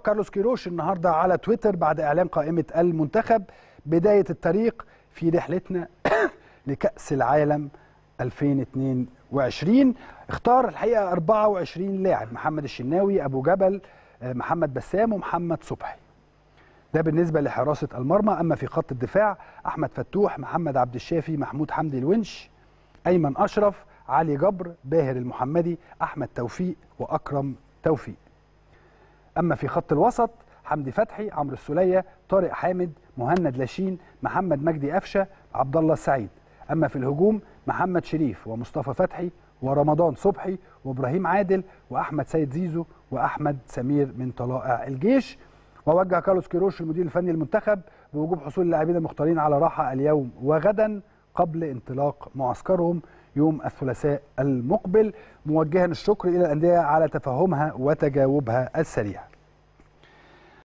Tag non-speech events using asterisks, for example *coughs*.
كارلوس كيروش النهارده على تويتر بعد اعلان قائمه المنتخب بدايه الطريق في رحلتنا *coughs* لكاس العالم 2022 اختار الحقيقه 24 لاعب محمد الشناوي ابو جبل آه، محمد بسام ومحمد صبحي ده بالنسبه لحراسه المرمى اما في خط الدفاع احمد فتوح محمد عبد الشافي محمود حمدي الونش ايمن اشرف علي جبر باهر المحمدي احمد توفيق واكرم توفيق اما في خط الوسط حمدي فتحي عمرو السوليه طارق حامد مهند لاشين محمد مجدي قفشه عبد الله السعيد اما في الهجوم محمد شريف ومصطفى فتحي ورمضان صبحي وابراهيم عادل واحمد سيد زيزو واحمد سمير من طلائع الجيش ووجه كارلوس كيروش المدير الفني المنتخب بوجوب حصول اللاعبين المختارين على راحه اليوم وغدا قبل انطلاق معسكرهم يوم الثلاثاء المقبل موجها الشكر إلى الأندية على تفهمها وتجاوبها السريع